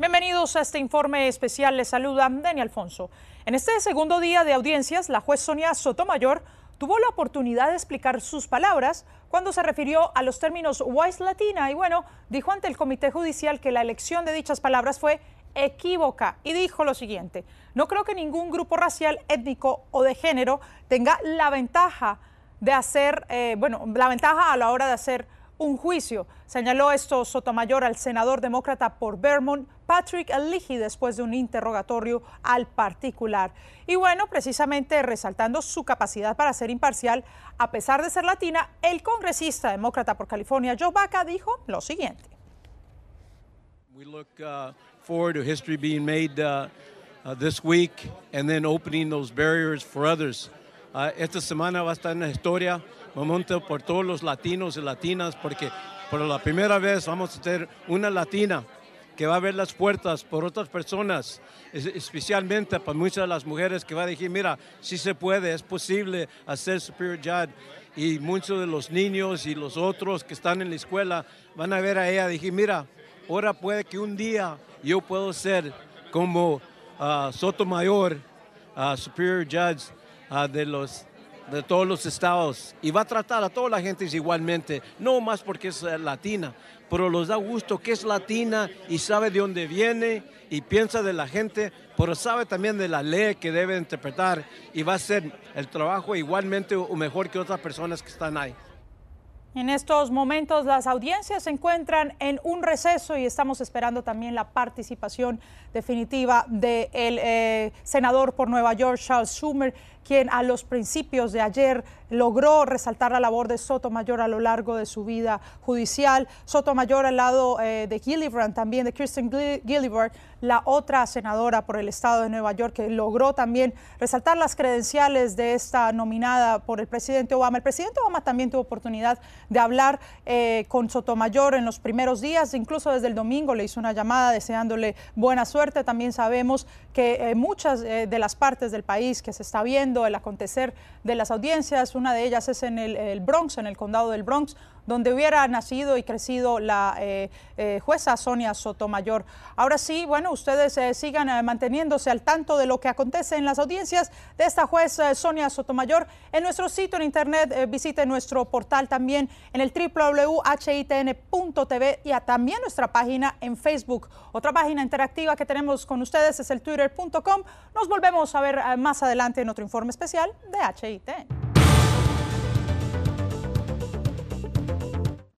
Bienvenidos a este informe especial. Les saluda Dani Alfonso. En este segundo día de audiencias, la juez Sonia Sotomayor tuvo la oportunidad de explicar sus palabras cuando se refirió a los términos white Latina y bueno, dijo ante el Comité Judicial que la elección de dichas palabras fue equívoca y dijo lo siguiente, no creo que ningún grupo racial, étnico o de género tenga la ventaja de hacer, eh, bueno, la ventaja a la hora de hacer un juicio. Señaló esto Sotomayor al senador demócrata por Vermont, Patrick Leahy, después de un interrogatorio al particular. Y bueno, precisamente resaltando su capacidad para ser imparcial, a pesar de ser latina, el congresista demócrata por California, Joe Baca, dijo lo siguiente. We look uh, forward to history being made uh, uh, this week and then opening those barriers for others. esta semana va a estar en la historia momento por todos los latinos y latinas, porque por la primera vez vamos a tener una latina que va a ver las puertas por otras personas, especialmente para muchas de las mujeres que va a decir, mira, si se puede, es posible hacer Superior Judge Y muchos de los niños y los otros que están en la escuela van a ver a ella y decir, mira, ahora puede que un día yo puedo ser como soto ah, Sotomayor, ah, Superior Judge ah, de los de todos los estados y va a tratar a toda la gente igualmente, no más porque es eh, latina, pero los da gusto que es latina y sabe de dónde viene y piensa de la gente, pero sabe también de la ley que debe interpretar y va a hacer el trabajo igualmente o mejor que otras personas que están ahí. En estos momentos las audiencias se encuentran en un receso y estamos esperando también la participación definitiva del eh, senador por Nueva York, Charles Schumer, quien a los principios de ayer logró resaltar la labor de Sotomayor a lo largo de su vida judicial. Sotomayor al lado eh, de Gillibrand, también de Kirsten Gillibrand, la otra senadora por el estado de Nueva York, que logró también resaltar las credenciales de esta nominada por el presidente Obama. El presidente Obama también tuvo oportunidad de hablar eh, con Sotomayor en los primeros días, incluso desde el domingo le hizo una llamada deseándole buena suerte. También sabemos que eh, muchas de las partes del país que se está viendo, el acontecer de las audiencias. Una de ellas es en el, Bronx, en el condado del Bronx, donde hubiera nacido y crecido la eh, eh, jueza Sonia Sotomayor. Ahora sí, bueno, ustedes eh, sigan manteniéndose al tanto de lo que acontece en las audiencias de esta jueza Sonia Sotomayor en nuestro sitio en internet. visite nuestro portal también en el www.hitn.tv y también nuestra página en Facebook. Otra página interactiva que tenemos con ustedes es el twitter.com. Nos volvemos a ver más adelante en otro informe forma especial de HIT.